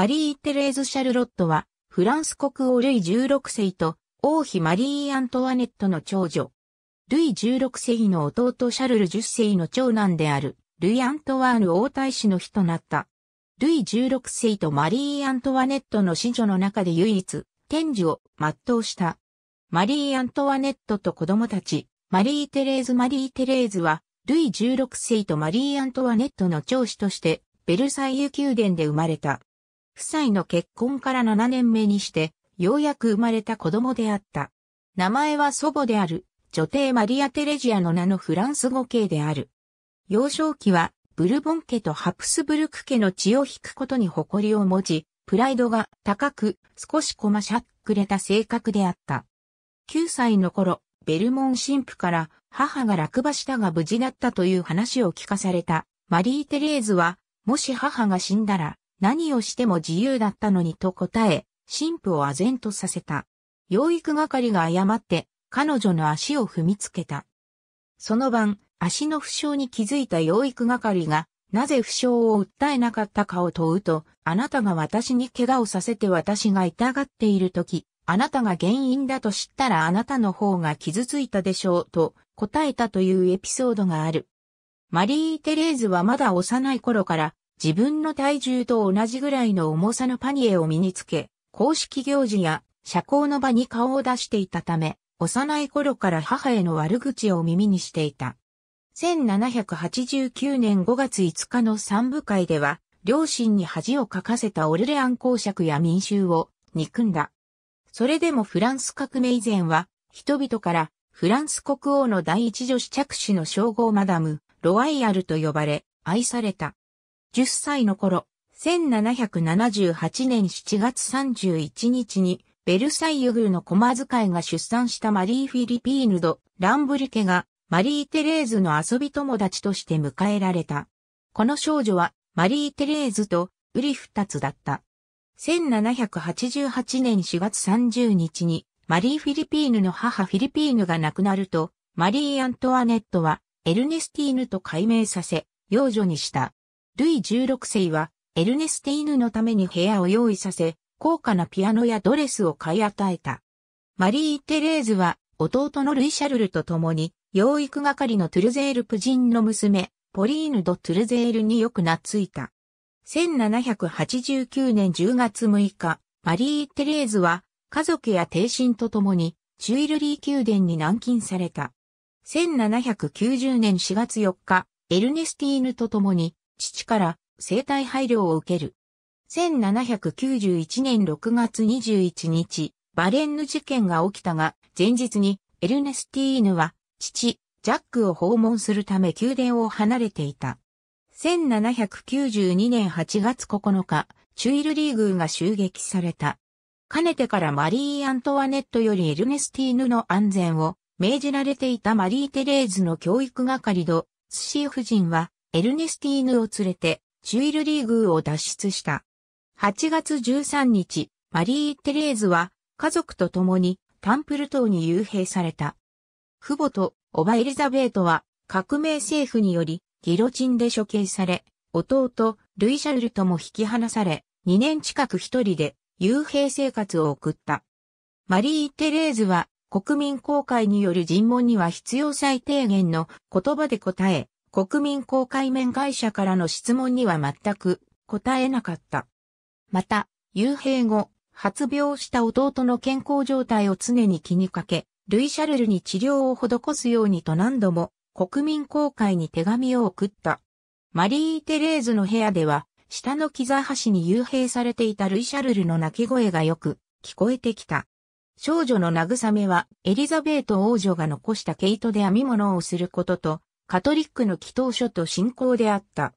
マリー・テレーズ・シャルロットは、フランス国王ルイ16世と、王妃マリー・アントワネットの長女。ルイ16世の弟シャルル10世の長男である、ルイ・アントワーヌ王太子の日となった。ルイ16世とマリー・アントワネットの子女の中で唯一、天寿を全うした。マリー・アントワネットと子供たち、マリー・テレーズ・マリー・テレーズは、ルイ16世とマリー・アントワネットの長子として、ベルサイユ宮殿で生まれた。夫妻の結婚から7年目にして、ようやく生まれた子供であった。名前は祖母である、女帝マリア・テレジアの名のフランス語系である。幼少期は、ブルボン家とハプスブルク家の血を引くことに誇りを持ち、プライドが高く、少しこましゃくれた性格であった。9歳の頃、ベルモン神父から母が落馬したが無事だったという話を聞かされたマリー・テレーズは、もし母が死んだら何をしても自由だったのにと答え、神父を唖然とさせた。養育係が誤って、彼女の足を踏みつけた。その晩、足の負傷に気づいた養育係が、なぜ負傷を訴えなかったかを問うと、あなたが私に怪我をさせて私が痛がっているとき、あなたが原因だと知ったらあなたの方が傷ついたでしょうと答えたというエピソードがある。マリー・テレーズはまだ幼い頃から自分の体重と同じぐらいの重さのパニエを身につけ、公式行事や社交の場に顔を出していたため、幼い頃から母への悪口を耳にしていた。1789年5月5日の三部会では、両親に恥をかかせたオルレアン公爵や民衆を憎んだ。それでもフランス革命以前は、人々からフランス国王の第一女子着手の称号マダム、ロワイヤルと呼ばれ、愛された。10歳の頃、1778年7月31日に、ベルサイユ宮の駒使いが出産したマリー・フィリピーヌド・ランブリ家が、マリー・テレーズの遊び友達として迎えられた。この少女は、マリー・テレーズと、ウリ二つだった。1788年4月30日に、マリー・フィリピーヌの母フィリピーヌが亡くなると、マリー・アントワネットは、エルネスティーヌと改名させ、養女にした。ルイ16世は、エルネスティーヌのために部屋を用意させ、高価なピアノやドレスを買い与えた。マリー・テレーズは、弟のルイ・シャルルと共に、養育係のトゥルゼール夫人の娘、ポリーヌ・ド・トゥルゼールによく懐いた。1789年10月6日、マリー・テレーズは、家族や定親と共に、チュイルリー宮殿に軟禁された。1790年4月4日、エルネスティーヌと共に、父から生態配慮を受ける。1791年6月21日、バレンヌ事件が起きたが、前日にエルネスティーヌは父、ジャックを訪問するため宮殿を離れていた。1792年8月9日、チュイルリーグが襲撃された。かねてからマリー・アントワネットよりエルネスティーヌの安全を命じられていたマリー・テレーズの教育係ド、スシー夫人はエルネスティーヌを連れて、チュイルリーグを脱出した。8月13日、マリー・テレーズは、家族と共に、タンプル島に遊兵された。父母と、おばエリザベートは、革命政府により、ギロチンで処刑され、弟、ルイシャルルとも引き離され、2年近く一人で、遊兵生活を送った。マリー・テレーズは、国民公開による尋問には必要最低限の言葉で答え、国民公開面会社からの質問には全く答えなかった。また、幽閉後、発病した弟の健康状態を常に気にかけ、ルイ・シャルルに治療を施すようにと何度も国民公開に手紙を送った。マリー・テレーズの部屋では、下の木座橋に幽閉されていたルイ・シャルルの泣き声がよく聞こえてきた。少女の慰めはエリザベート王女が残した毛糸で編み物をすることとカトリックの祈祷書と信仰であった。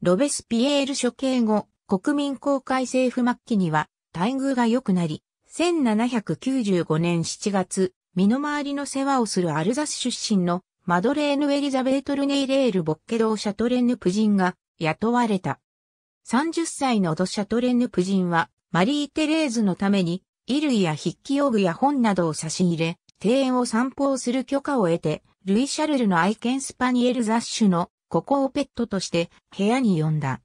ロベスピエール処刑後、国民公開政府末期には、待遇が良くなり、1795年7月、身の回りの世話をするアルザス出身のマドレーヌ・エリザベート・ルネイレール・ボッケドー・シャトレンヌ・プジンが雇われた。30歳のド・シャトレンヌ・プジンは、マリー・テレーズのために、衣類や筆記用具や本などを差し入れ、庭園を散歩をする許可を得て、ルイ・シャルルの愛犬スパニエル雑種のここをペットとして部屋に呼んだ。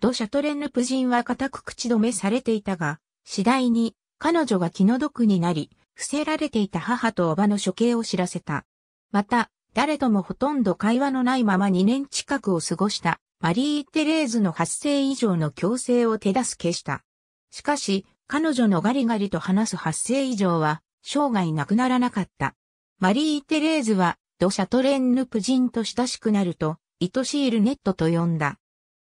ド・シャトレンヌ夫人は固く口止めされていたが、次第に彼女が気の毒になり、伏せられていた母と叔母の処刑を知らせた。また、誰ともほとんど会話のないまま2年近くを過ごしたマリー・テレーズの発生以上の強制を手助けした。しかし、彼女のガリガリと話す発生以上は、生涯なくならなかった。マリー・テレーズは、ド・シャトレンヌ夫人と親しくなると、イトシールネットと呼んだ。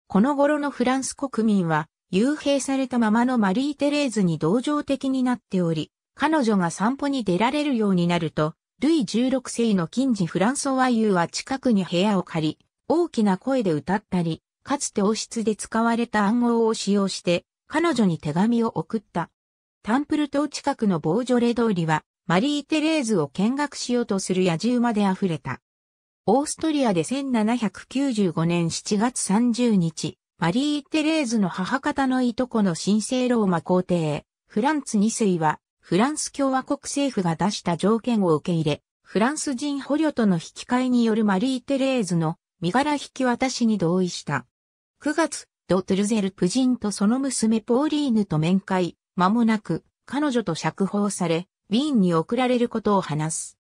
この頃のフランス国民は、幽閉されたままのマリー・テレーズに同情的になっており、彼女が散歩に出られるようになると、ルイ16世の近似フランソワユーは近くに部屋を借り、大きな声で歌ったり、かつて王室で使われた暗号を使用して、彼女に手紙を送った。タンプル島近くのボージョレ通りは、マリー・テレーズを見学しようとする野獣まで溢れた。オーストリアで1795年7月30日、マリー・テレーズの母方のいとこの神聖ローマ皇帝、フランツ二世は、フランス共和国政府が出した条件を受け入れ、フランス人捕虜との引き換えによるマリー・テレーズの身柄引き渡しに同意した。9月、ド・トゥルゼル夫人とその娘ポーリーヌと面会、間もなく彼女と釈放され、ウィーンに送られることを話す。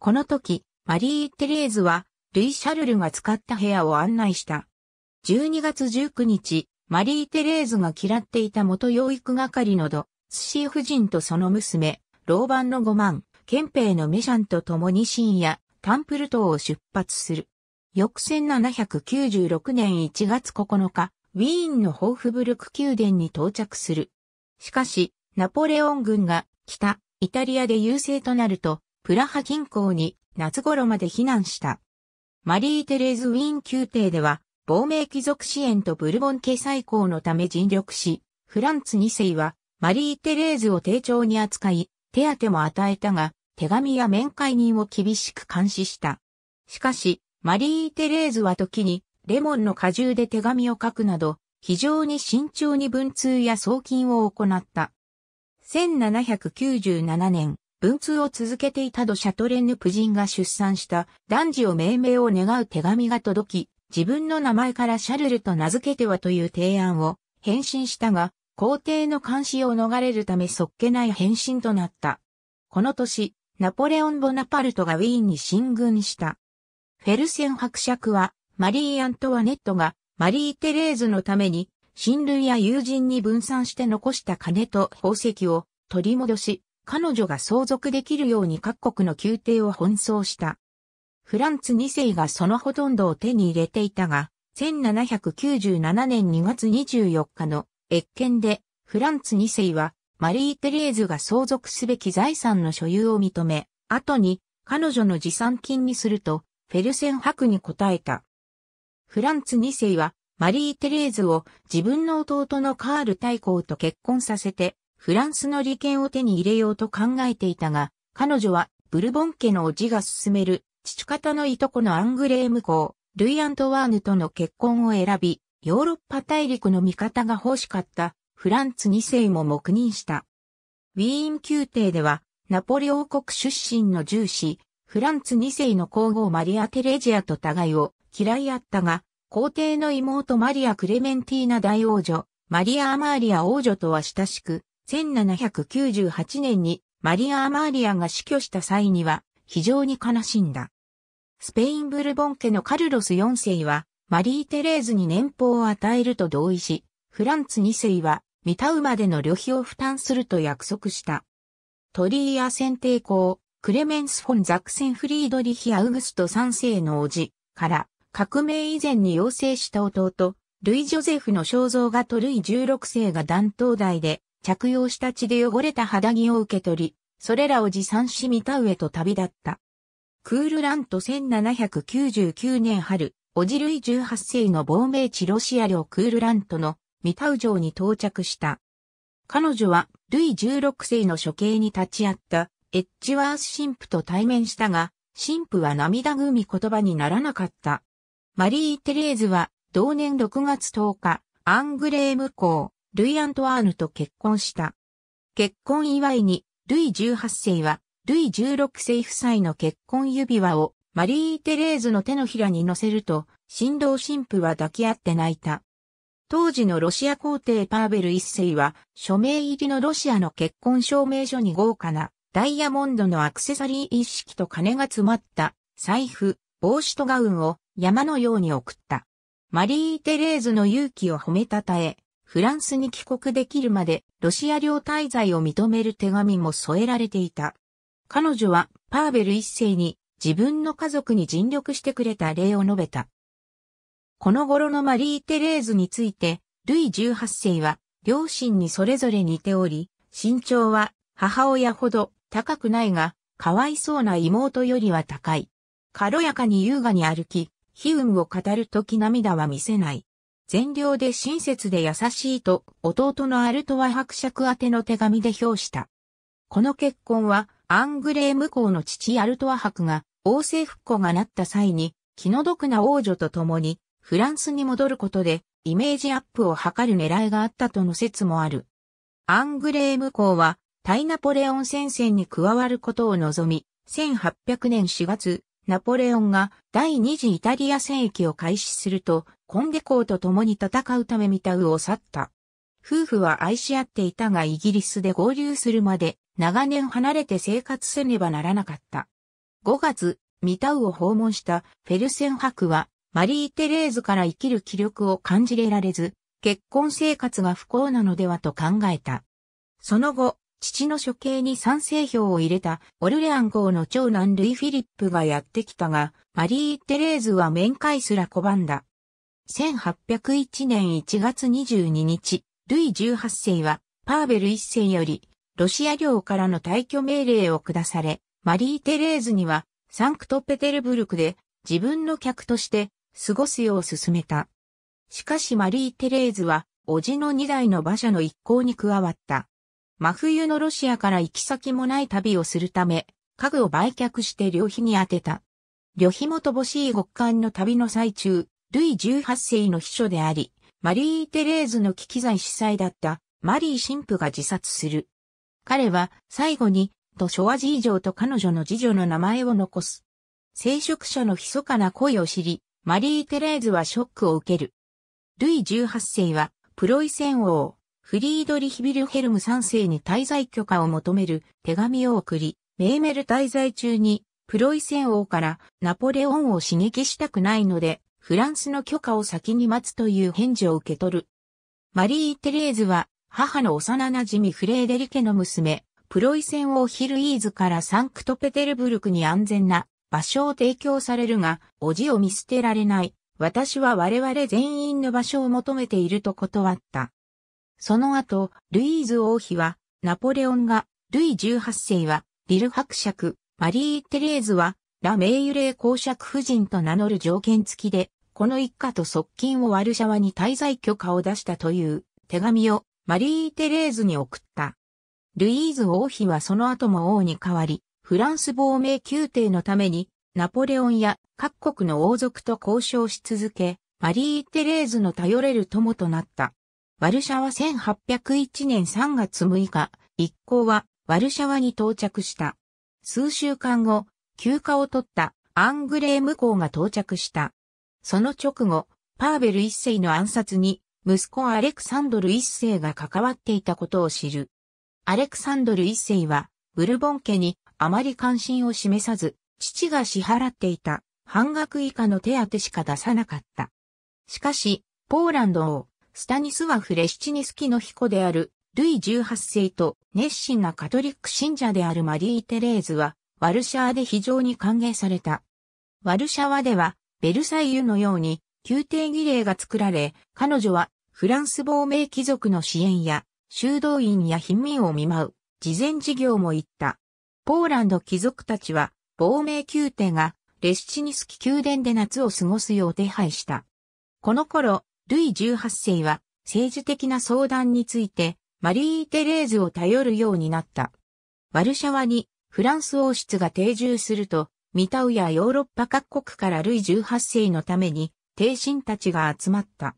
この時、マリー・テレーズは、ルイ・シャルルが使った部屋を案内した。12月19日、マリー・テレーズが嫌っていた元養育係のド、スシー夫人とその娘、老番の5万、憲兵のメシャンと共に深夜、タンプル島を出発する。翌1796年1月9日、ウィーンのホーフブルク宮殿に到着する。しかし、ナポレオン軍が北イタリアで優勢となると、プラハ近郊に夏頃まで避難した。マリー・テレーズ・ウィーン宮廷では、亡命貴族支援とブルボン家再興のため尽力し、フランツ2世は、マリー・テレーズを丁重に扱い、手当も与えたが、手紙や面会人を厳しく監視した。しかし、マリー・テレーズは時に、レモンの果汁で手紙を書くなど、非常に慎重に文通や送金を行った。1797年、文通を続けていたド・シャトレヌ夫人が出産した男児を命名を願う手紙が届き、自分の名前からシャルルと名付けてはという提案を返信したが、皇帝の監視を逃れるためそっけない返信となった。この年、ナポレオン・ボナパルトがウィーンに進軍した。フェルセン伯爵は、マリー・アントワネットがマリー・テレーズのために親類や友人に分散して残した金と宝石を取り戻し、彼女が相続できるように各国の宮廷を奔走した。フランツ2世がそのほとんどを手に入れていたが、1797年2月24日の越見で、フランツ2世は、マリー・テレーズが相続すべき財産の所有を認め、後に彼女の持参金にすると、フェルセン博に答えた。フランツ2世は、マリー・テレーズを自分の弟のカール大公と結婚させて、フランスの利権を手に入れようと考えていたが、彼女はブルボン家の叔父が進める父方のいとこのアングレーム公、ルイ・アントワーヌとの結婚を選び、ヨーロッパ大陸の味方が欲しかったフランツ2世も黙認した。ウィーン宮廷では、ナポレ王国出身の重視、フランツ2世の皇后マリア・テレジアと互いを嫌い合ったが、皇帝の妹マリア・クレメンティーナ大王女、マリア・アマーリア王女とは親しく、1798年にマリア・アマーリアが死去した際には非常に悲しんだ。スペインブルボン家のカルロス4世はマリー・テレーズに年俸を与えると同意し、フランツ2世はミタウまでの旅費を負担すると約束した。トリーア選帝公、クレメンス・フォン・ザクセン・フリードリヒ・アウグスト3世の叔父から革命以前に要請した弟、ルイ・ジョゼフの肖像画とルイ16世が断頭台で着用した血で汚れた肌着を受け取り、それらを持参しタウ上と旅立った。クールラント1799年春、オジルイ18世の亡命地ロシア領クールラントのミタウ城に到着した。彼女はルイ16世の処刑に立ち会ったエッジワース神父と対面したが、神父は涙ぐみ言葉にならなかった。マリー・テレーズは、同年6月10日、アングレーム公、ルイ・アントワーヌと結婚した。結婚祝いに、ルイ18世は、ルイ16世夫妻の結婚指輪を、マリー・テレーズの手のひらに乗せると、新郎新婦は抱き合って泣いた。当時のロシア皇帝パーベル一世は、署名入りのロシアの結婚証明書に豪華な、ダイヤモンドのアクセサリー一式と金が詰まった、財布、帽子とガウンを山のように送った。マリー・テレーズの勇気を褒めたたえ、フランスに帰国できるまでロシア領滞在を認める手紙も添えられていた。彼女はパーベル一世に自分の家族に尽力してくれた礼を述べた。この頃のマリー・テレーズについて、ルイ18世は両親にそれぞれ似ており、身長は母親ほど高くないが、かわいそうな妹よりは高い。軽やかに優雅に歩き、悲運を語るとき涙は見せない。善良で親切で優しいと、弟のアルトワ伯爵宛ての手紙で表した。この結婚は、アングレーム公の父アルトワ伯が、王政復古がなった際に、気の毒な王女と共に、フランスに戻ることで、イメージアップを図る狙いがあったとの説もある。アングレーム公はタイナポレオン戦線に加わることを望み、1800年4月、ナポレオンが第二次イタリア戦役を開始すると、コンデコーと共に戦うためミタウを去った。夫婦は愛し合っていたがイギリスで合流するまで長年離れて生活せねばならなかった。5月、ミタウを訪問したフェルセン博はマリー・テレーズから生きる気力を感じれられず、結婚生活が不幸なのではと考えた。その後、父の処刑に賛成票を入れたオルレアン号の長男ルイ・フィリップがやってきたが、マリー・テレーズは面会すら拒んだ。1801年1月22日、ルイ18世はパーベル1世よりロシア領からの退去命令を下され、マリー・テレーズにはサンクトペテルブルクで自分の客として過ごすよう勧めた。しかしマリー・テレーズは、叔父の2代の馬車の一行に加わった。真冬のロシアから行き先もない旅をするため、家具を売却して旅費に充てた。旅費も乏しい極寒の旅の最中、ルイ18世の秘書であり、マリー・テレーズの危機罪司祭だったマリー神父が自殺する。彼は最後に、とショワジーと彼女の次女の名前を残す。聖職者の密かな恋を知り、マリー・テレーズはショックを受ける。ルイ18世は、プロイセン王、フリードリヒ・ビルヘルム3世に滞在許可を求める手紙を送り、メーメル滞在中にプロイセン王からナポレオンを刺激したくないので、フランスの許可を先に待つという返事を受け取る。マリー・テレーズは母の幼馴染フレーデリケの娘、プロイセン王ヒルイーズからサンクトペテルブルクに安全な場所を提供されるが、おじを見捨てられない。私は我々全員の場所を求めていると断った。その後、ルイーズ王妃は、ナポレオンが、ルイ18世は、リル伯爵、マリー・テレーズは、ラ・メイユレー公爵夫人と名乗る条件付きで、この一家と側近をワルシャワに滞在許可を出したという手紙をマリー・テレーズに送った。ルイーズ王妃はその後も王に代わり、フランス亡命宮廷のためにナポレオンや各国の王族と交渉し続け、マリー・テレーズの頼れる友となった。ワルシャワ1801年3月6日、一行はワルシャワに到着した。数週間後、休暇を取ったアングレーム公が到着した。その直後、パーベル一世の暗殺に息子アレクサンドル一世が関わっていたことを知る。アレクサンドル一世はブルボン家にあまり関心を示さず、父が支払っていた半額以下の手当しか出さなかった。しかし、ポーランドをスタニスワフ・レシチニスキの彦である、ルイ18世と熱心なカトリック信者であるマリー・テレーズは、ワルシャワで非常に歓迎された。ワルシャワでは、ベルサイユのように、宮廷儀礼が作られ、彼女は、フランス亡命貴族の支援や、修道院や貧民を見舞う、慈善事業も行った。ポーランド貴族たちは、亡命宮廷が、レシチニスキ宮殿で夏を過ごすよう手配した。この頃、ルイ18世は政治的な相談についてマリー・テレーズを頼るようになった。ワルシャワにフランス王室が定住すると、ミタウやヨーロッパ各国からルイ18世のために、帝臣たちが集まった。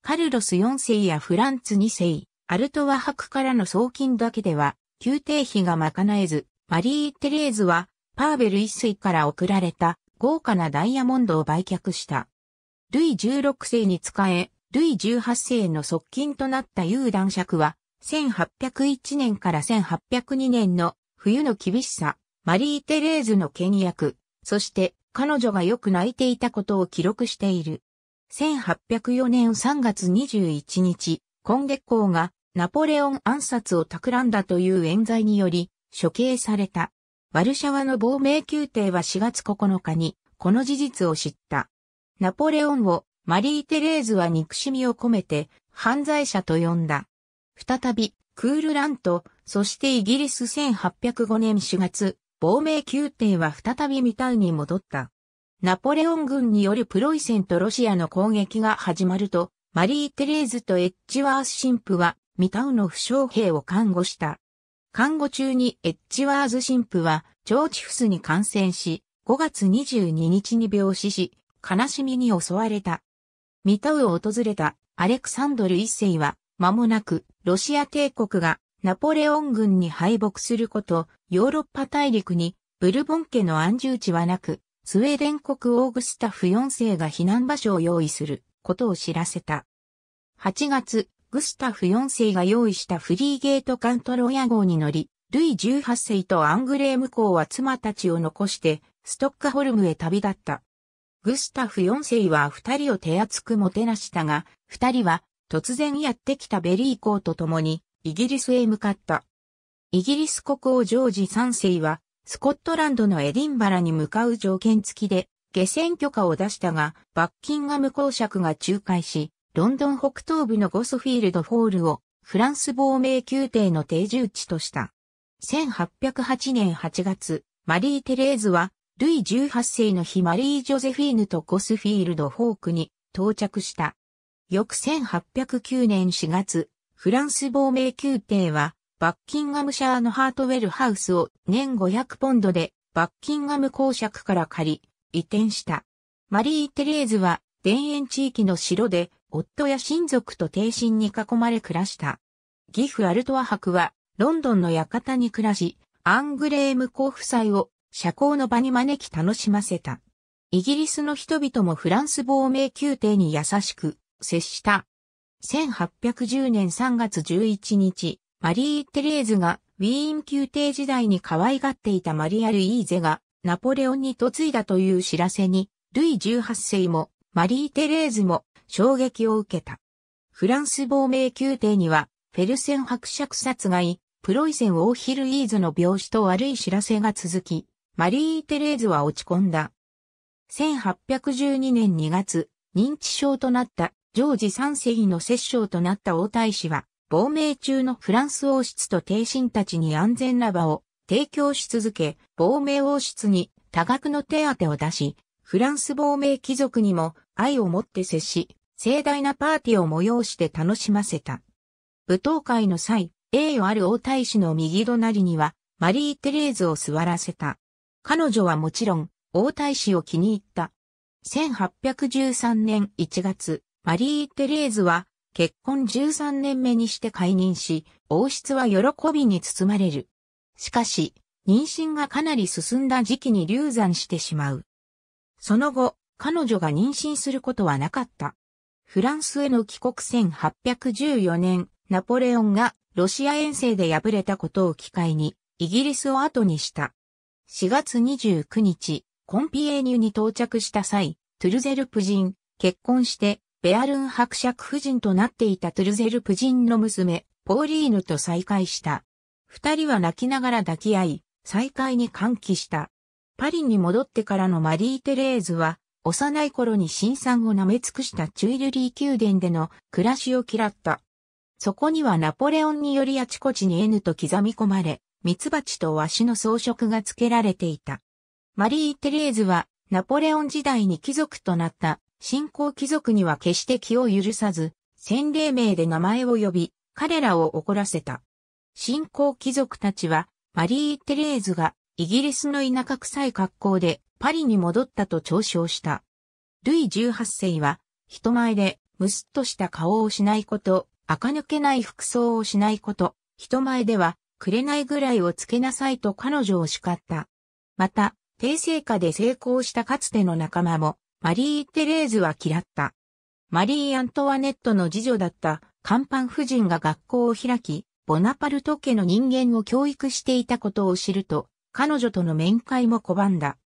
カルロス4世やフランツ2世、アルトワ博からの送金だけでは、宮廷費が賄えず、マリー・テレーズは、パーベル1世から贈られた豪華なダイヤモンドを売却した。ルイ16世に仕え、ルイ18世の側近となった有男爵は、1801年から1802年の冬の厳しさ、マリー・テレーズの倹約、そして彼女がよく泣いていたことを記録している。1804年3月21日、コンゲ公がナポレオン暗殺を企んだという冤罪により処刑された。ワルシャワの亡命宮廷は4月9日にこの事実を知った。ナポレオンをマリー・テレーズは憎しみを込めて犯罪者と呼んだ。再び、クールラント、そしてイギリス1805年4月、亡命宮廷は再びミタウに戻った。ナポレオン軍によるプロイセンとロシアの攻撃が始まると、マリー・テレーズとエッジワース神父は、ミタウの負傷兵を看護した。看護中にエッジワーズ神父は、ーチフスに感染し、5月22日に病死し、悲しみに襲われた。ミタウを訪れたアレクサンドル一世は、間もなくロシア帝国がナポレオン軍に敗北すること、ヨーロッパ大陸にブルボン家の安住地はなく、スウェーデン国オーグスタフ4世が避難場所を用意することを知らせた。8月、グスタフ4世が用意したフリーゲートカントロヤ号に乗り、ルイ18世とアングレーム公は妻たちを残して、ストックホルムへ旅立った。グスタフ4世は二人を手厚くもてなしたが、二人は突然やってきたベリー公と共にイギリスへ向かった。イギリス国王ジョージ3世はスコットランドのエディンバラに向かう条件付きで下船許可を出したが、罰金が無公爵が仲介し、ロンドン北東部のゴスフィールドホールをフランス亡命宮廷の定住地とした。1808年8月、マリー・テレーズはルイ18世の日マリー・ジョゼフィーヌとコスフィールド・フォークに到着した。翌1809年4月、フランス亡命宮廷は、バッキンガムシャーのハートウェルハウスを年500ポンドでバッキンガム公爵から借り、移転した。マリー・テレーズは、田園地域の城で、夫や親族と帝身に囲まれ暮らした。ギフ・アルトワ博は、ロンドンの館に暮らし、アングレーム公夫妻を社交の場に招き楽しませた。イギリスの人々もフランス亡命宮廷に優しく接した。1810年3月11日、マリー・テレーズがウィーン宮廷時代に可愛がっていたマリア・ルイーゼがナポレオンに嫁いだという知らせに、ルイ18世もマリー・テレーズも衝撃を受けた。フランス亡命宮廷には、フェルセン伯爵殺害、プロイセンオーヒルイーズの病死と悪い知らせが続き、マリー・テレーズは落ち込んだ。1812年2月、認知症となったジョージ3世の摂政となった王太子は、亡命中のフランス王室と帝臣たちに安全な場を提供し続け、亡命王室に多額の手当を出し、フランス亡命貴族にも愛を持って接し、盛大なパーティーを催して楽しませた。舞踏会の際、栄誉ある王太子の右隣には、マリー・テレーズを座らせた。彼女はもちろん、王太子を気に入った。1813年1月、マリー・テレーズは結婚13年目にして解任し、王室は喜びに包まれる。しかし、妊娠がかなり進んだ時期に流産してしまう。その後、彼女が妊娠することはなかった。フランスへの帰国1814年、ナポレオンがロシア遠征で敗れたことを機会に、イギリスを後にした。4月29日、コンピエーニュに到着した際、トゥルゼルプ人、結婚して、ベアルン伯爵夫人となっていたトゥルゼルプ人の娘、ポーリーヌと再会した。二人は泣きながら抱き合い、再会に歓喜した。パリに戻ってからのマリー・テレーズは、幼い頃に新産を舐め尽くしたチュイルリー宮殿での暮らしを嫌った。そこにはナポレオンによりあちこちに N と刻み込まれ、蜜蜂とシの装飾が付けられていた。マリー・テレーズは、ナポレオン時代に貴族となった、新興貴族には決して気を許さず、洗礼名で名前を呼び、彼らを怒らせた。新興貴族たちは、マリー・テレーズが、イギリスの田舎臭い格好で、パリに戻ったと嘲笑した。ルイ18世は、人前で、むすっとした顔をしないこと、垢抜けない服装をしないこと、人前では、くれないぐらいをつけなさいと彼女を叱った。また、低成果で成功したかつての仲間も、マリー・テレーズは嫌った。マリー・アントワネットの次女だったカパン夫人が学校を開き、ボナパルト家の人間を教育していたことを知ると、彼女との面会も拒んだ。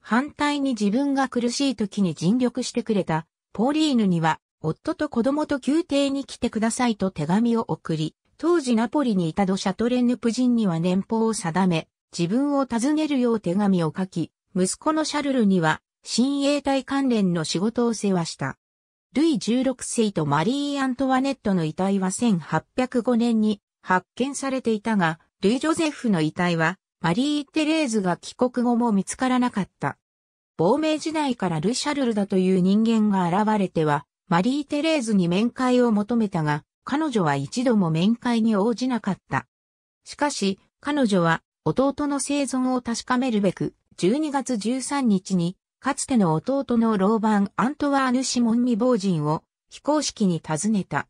反対に自分が苦しい時に尽力してくれた、ポーリーヌには、夫と子供と宮廷に来てくださいと手紙を送り、当時ナポリにいたドシャトレンヌ夫人には年俸を定め、自分を尋ねるよう手紙を書き、息子のシャルルには、親衛隊関連の仕事を世話した。ルイ16世とマリー・アントワネットの遺体は1805年に発見されていたが、ルイ・ジョゼフの遺体は、マリー・テレーズが帰国後も見つからなかった。亡命時代からルシャルルだという人間が現れては、マリー・テレーズに面会を求めたが、彼女は一度も面会に応じなかった。しかし、彼女は弟の生存を確かめるべく、12月13日に、かつての弟の老番アントワーヌ・シモン未亡人を非公式に訪ねた。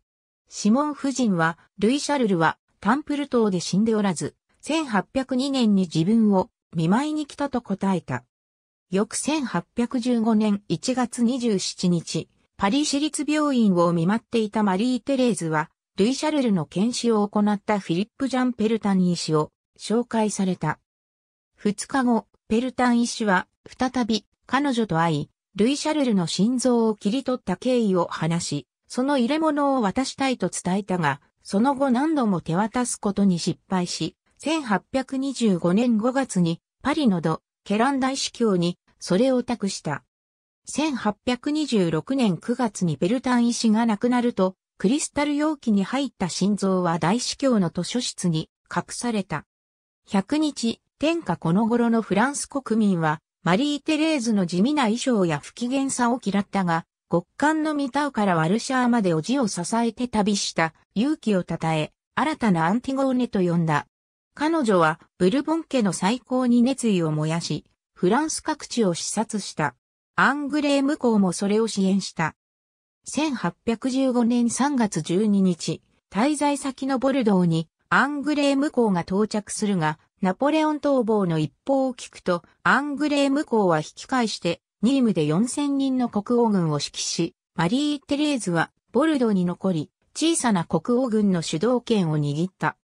シモン夫人は、ルイ・シャルルはタンプル島で死んでおらず、1802年に自分を見舞いに来たと答えた。翌1815年1月27日、パリ市立病院を見舞っていたマリー・テレーズは、ルイ・シャルルの検視を行ったフィリップ・ジャン・ペルタン医師を紹介された。2日後、ペルタン医師は再び彼女と会い、ルイ・シャルルの心臓を切り取った経緯を話し、その入れ物を渡したいと伝えたが、その後何度も手渡すことに失敗し、1825年5月にパリのド・ケラン大司教にそれを託した。1826年9月にベルタン医師が亡くなると、クリスタル容器に入った心臓は大司教の図書室に隠された。100日、天下この頃のフランス国民は、マリー・テレーズの地味な衣装や不機嫌さを嫌ったが、極寒のミタウからワルシャーまでおじを支えて旅した勇気を称え、新たなアンティゴーネと呼んだ。彼女はブルボン家の最高に熱意を燃やし、フランス各地を視察した。アングレーム公もそれを支援した。1815年3月12日、滞在先のボルドーにアングレーム公が到着するが、ナポレオン逃亡の一報を聞くと、アングレーム公は引き返して、ニームで4000人の国王軍を指揮し、マリー・テレーズはボルドーに残り、小さな国王軍の主導権を握った。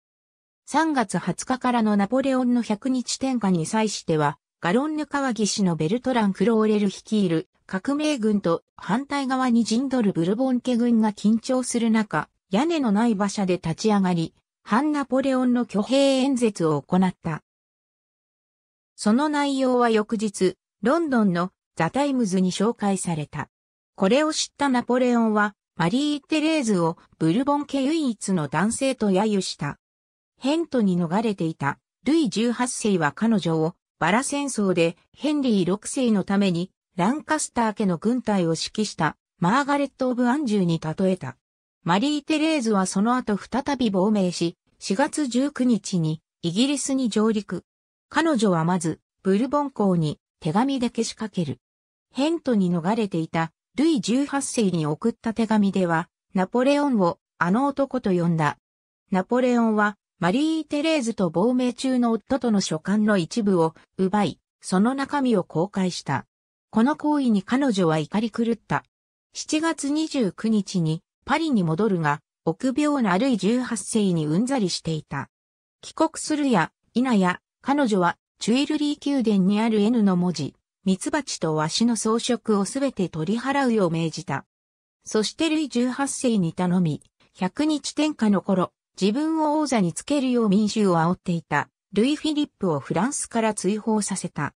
3月20日からのナポレオンの100日転下に際しては、ガロンヌ川岸のベルトラン・クローレル率いる革命軍と反対側に陣取るブルボン家軍が緊張する中、屋根のない馬車で立ち上がり、反ナポレオンの挙兵演説を行った。その内容は翌日、ロンドンのザ・タイムズに紹介された。これを知ったナポレオンは、マリー・テレーズをブルボン家唯一の男性と揶揄した。ヘントに逃れていたルイ18世は彼女をバラ戦争でヘンリー6世のためにランカスター家の軍隊を指揮したマーガレット・オブ・アンジュに例えた。マリー・テレーズはその後再び亡命し、4月19日にイギリスに上陸。彼女はまずブルボン港に手紙でけしかける。ヘントに逃れていたルイ18世に送った手紙では、ナポレオンをあの男と呼んだ。ナポレオンはマリー・テレーズと亡命中の夫との書簡の一部を奪い、その中身を公開した。この行為に彼女は怒り狂った。7月29日にパリに戻るが、臆病なルイ18世にうんざりしていた。帰国するや、否や、彼女はチュイルリー宮殿にある N の文字、ミツバチとワシの装飾をすべて取り払うよう命じた。そしてルイ18世に頼み、100日天下の頃、自分を王座につけるよう民衆を煽っていた、ルイ・フィリップをフランスから追放させた。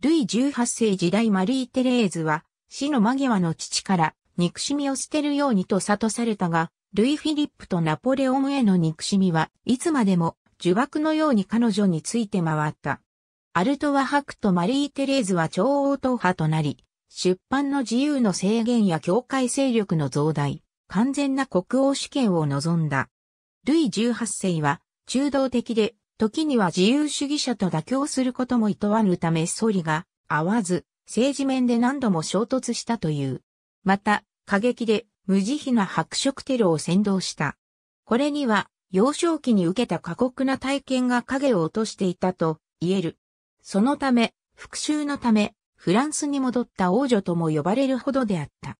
ルイ18世時代マリー・テレーズは、死の間際の父から憎しみを捨てるようにと悟されたが、ルイ・フィリップとナポレオンへの憎しみはいつまでも呪縛のように彼女について回った。アルトワ・ハクとマリー・テレーズは超王党派となり、出版の自由の制限や教会勢力の増大、完全な国王主権を望んだ。ルイ18世は、中道的で、時には自由主義者と妥協することも厭わぬため総理が合わず、政治面で何度も衝突したという。また、過激で無慈悲な白色テロを先導した。これには、幼少期に受けた過酷な体験が影を落としていたと言える。そのため、復讐のため、フランスに戻った王女とも呼ばれるほどであった。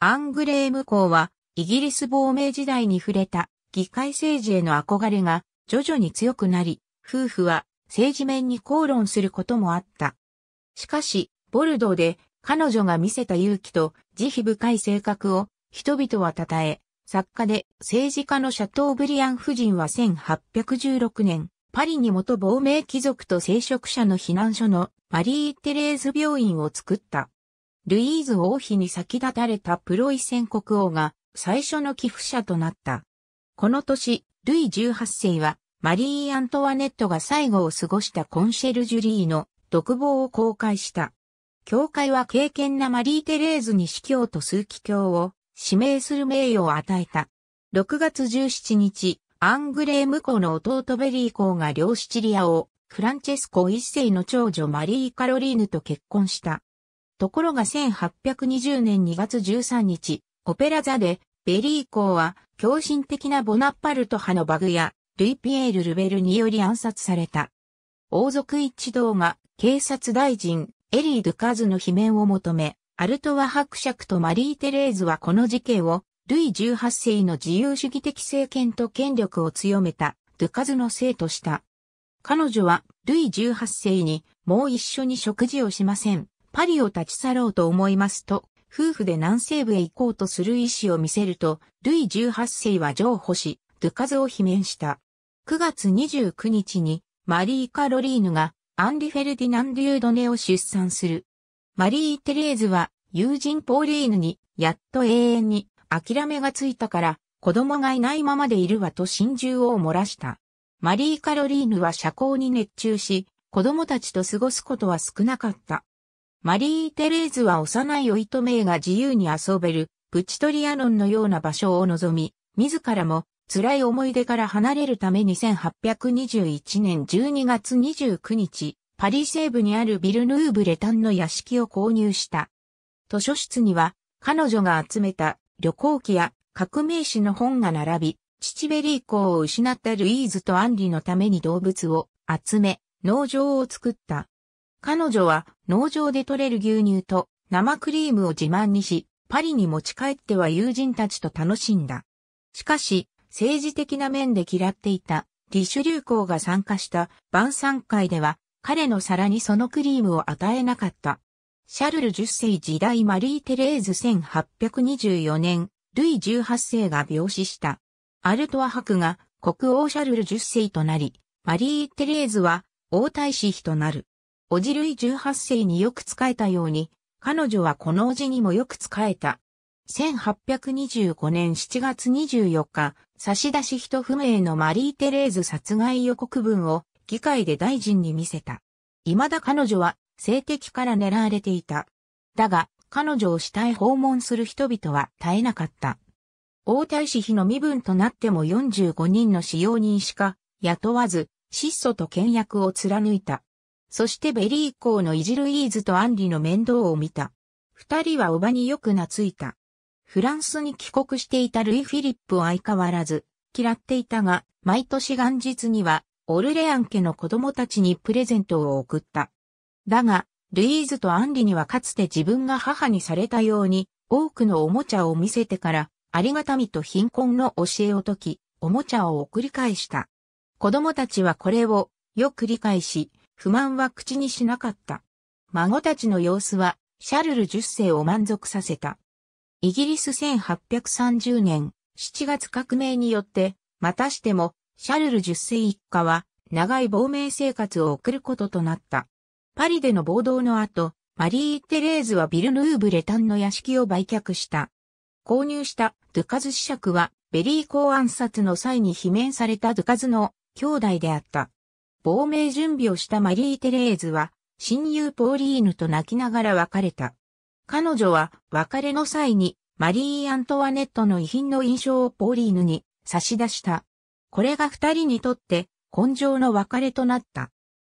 アングレーム公は、イギリス亡命時代に触れた議会政治への憧れが徐々に強くなり、夫婦は政治面に口論することもあった。しかし、ボルドーで彼女が見せた勇気と慈悲深い性格を人々は称え、作家で政治家のシャトーブリアン夫人は1816年、パリに元亡命貴族と聖職者の避難所のマリー・テレーズ病院を作った。ルイーズ王妃に先立たれたプロイセン国王が最初の寄付者となった。この年、ルイ18世は、マリー・アントワネットが最後を過ごしたコンシェルジュリーの独房を公開した。教会は敬虔なマリー・テレーズに司教と数奇教を指名する名誉を与えた。6月17日、アングレーム公の弟ベリー公が両シチリアをフランチェスコ一世の長女マリー・カロリーヌと結婚した。ところが1820年2月13日、オペラ座でベリー公は、狂信的なボナッパルト派のバグや、ルイピエール・ルベルにより暗殺された。王族一同が、警察大臣、エリー・ドゥカズの罷免を求め、アルトワ伯爵とマリー・テレーズはこの事件を、ルイ18世の自由主義的政権と権力を強めた、ドゥカズのせいとした。彼女は、ルイ18世に、もう一緒に食事をしません。パリを立ち去ろうと思いますと夫婦で南西部へ行こうとする意思を見せると、ルイ18世は譲歩し、ドゥカズを罷免した。9月29日に、マリー・カロリーヌが、アンリ・フェルディナンデュードネを出産する。マリー・テレーズは、友人ポーリーヌに、やっと永遠に、諦めがついたから、子供がいないままでいるわと心中を漏らした。マリー・カロリーヌは社交に熱中し、子供たちと過ごすことは少なかった。マリー・テレーズは幼いおいとめいが自由に遊べる、プチトリアノンのような場所を望み、自らも辛い思い出から離れるために1821年12月29日、パリ西部にあるビルヌーブレタンの屋敷を購入した。図書室には彼女が集めた旅行記や革命史の本が並び、父ベリー公を失ったルイーズとアンリのために動物を集め、農場を作った。彼女は農場で採れる牛乳と生クリームを自慢にし、パリに持ち帰っては友人たちと楽しんだ。しかし、政治的な面で嫌っていた、リシュ流ュが参加した晩餐会では、彼の皿にそのクリームを与えなかった。シャルル10世時代マリー・テレーズ1824年、ルイ18世が病死した。アルトア博が国王シャルル10世となり、マリー・テレーズは王太子妃となる。おじ類18世によく使えたように、彼女はこのおじにもよく使えた。1825年7月24日、差出人不明のマリー・テレーズ殺害予告文を議会で大臣に見せた。未だ彼女は性的から狙われていた。だが、彼女を死体訪問する人々は絶えなかった。王太子妃の身分となっても45人の使用人しか雇わず、質素と倹約を貫いた。そしてベリー校のイジルイーズとアンリの面倒を見た。二人はおばによく懐いた。フランスに帰国していたルイ・フィリップを相変わらず嫌っていたが、毎年元日にはオルレアン家の子供たちにプレゼントを送った。だが、ルイーズとアンリにはかつて自分が母にされたように多くのおもちゃを見せてからありがたみと貧困の教えを解き、おもちゃを送り返した。子供たちはこれをよく理解し、不満は口にしなかった。孫たちの様子は、シャルル10世を満足させた。イギリス1830年7月革命によって、またしても、シャルル10世一家は、長い亡命生活を送ることとなった。パリでの暴動の後、マリー・テレーズはビルヌーブ・レタンの屋敷を売却した。購入したドゥカズ子爵は、ベリー公暗殺の際に罷免されたドゥカズの兄弟であった。亡命準備をしたマリー・テレーズは、親友ポーリーヌと泣きながら別れた。彼女は別れの際にマリー・アントワネットの遺品の印象をポーリーヌに差し出した。これが二人にとって根性の別れとなった。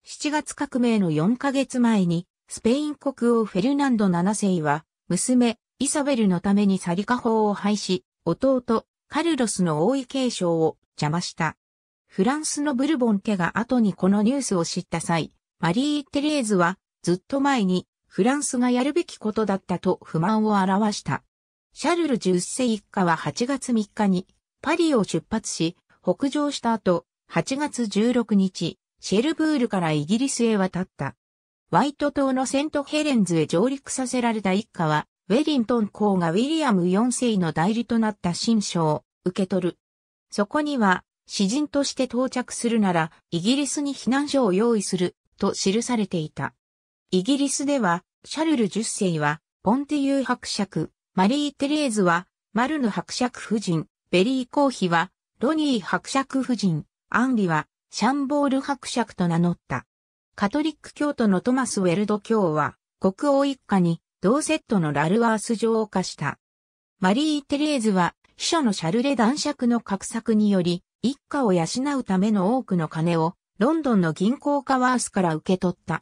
7月革命の4ヶ月前にスペイン国王フェルナンド7世は娘イサベルのためにサリカ法を廃止、弟カルロスの王位継承を邪魔した。フランスのブルボン家が後にこのニュースを知った際、マリー・テレーズはずっと前にフランスがやるべきことだったと不満を表した。シャルル10世一家は8月3日にパリを出発し、北上した後、8月16日、シェルブールからイギリスへ渡った。ワイト島のセントヘレンズへ上陸させられた一家は、ウェリントン公がウィリアム4世の代理となった新書を受け取る。そこには、詩人として到着するなら、イギリスに避難所を用意する、と記されていた。イギリスでは、シャルル10世は、ポンティユー伯爵、マリー・テレーズは、マルヌ伯爵夫人、ベリー・コーヒは、ロニー伯爵夫人、アンリは、シャンボール伯爵と名乗った。カトリック教徒のトマス・ウェルド教は、国王一家に、同セットのラルワース城を課した。マリー・テレーズは、秘書のシャルレ男爵の画策により、一家を養うための多くの金をロンドンの銀行カワースから受け取った。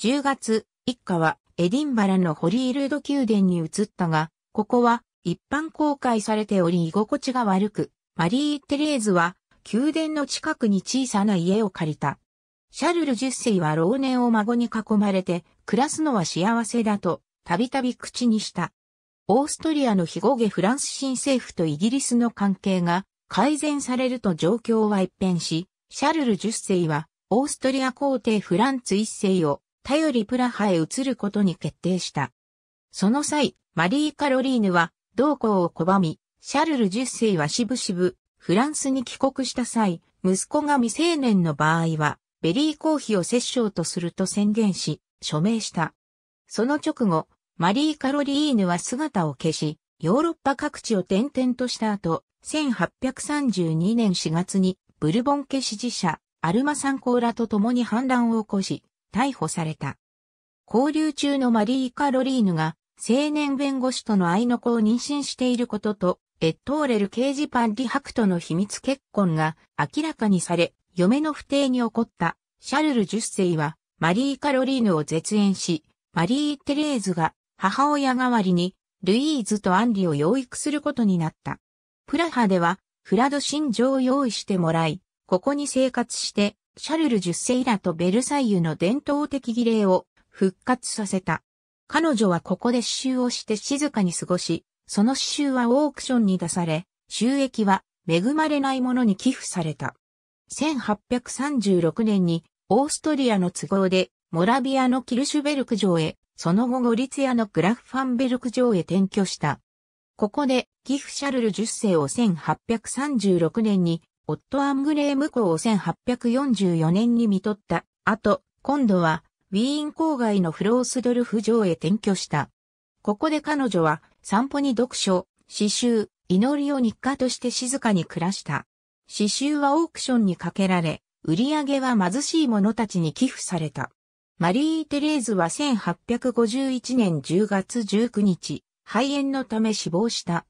10月、一家はエディンバラのホリールード宮殿に移ったが、ここは一般公開されており居心地が悪く、マリー・テレーズは宮殿の近くに小さな家を借りた。シャルル10世は老年を孫に囲まれて暮らすのは幸せだと、たびたび口にした。オーストリアの非ゴゲフランス新政府とイギリスの関係が改善されると状況は一変し、シャルル10世は、オーストリア皇帝フランツ1世を、頼りプラハへ移ることに決定した。その際、マリー・カロリーヌは、同行を拒み、シャルル10世はしぶしぶ、フランスに帰国した際、息子が未成年の場合は、ベリー公費を摂政とすると宣言し、署名した。その直後、マリー・カロリーヌは姿を消し、ヨーロッパ各地を転々とした後、1832年4月にブルボン家支持者、アルマサンコーラと共に反乱を起こし、逮捕された。交流中のマリー・カロリーヌが青年弁護士との愛の子を妊娠していることと、エットーレル刑事パンリハクとの秘密結婚が明らかにされ、嫁の不定に起こったシャルル十世はマリー・カロリーヌを絶縁し、マリー・テレーズが母親代わりにルイーズとアンリを養育することになった。プラハでは、フラド新城を用意してもらい、ここに生活して、シャルル10世ラとベルサイユの伝統的儀礼を復活させた。彼女はここで刺繍をして静かに過ごし、その刺繍はオークションに出され、収益は恵まれないものに寄付された。1836年にオーストリアの都合でモラビアのキルシュベルク城へその後ゴリツヤのグラフファンベルク城へ転居した。ここで、ギフシャルル10世を1836年に、オットアングレーム公を1844年に見取った。後、今度は、ウィーン郊外のフロースドルフ城へ転居した。ここで彼女は、散歩に読書、詩集、祈りを日課として静かに暮らした。刺繍はオークションにかけられ、売り上げは貧しい者たちに寄付された。マリー・テレーズは1851年10月19日、肺炎のため死亡した。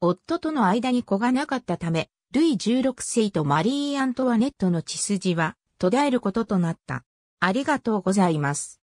夫との間に子がなかったため、ルイ16世とマリー・アントワネットの血筋は途絶えることとなった。ありがとうございます。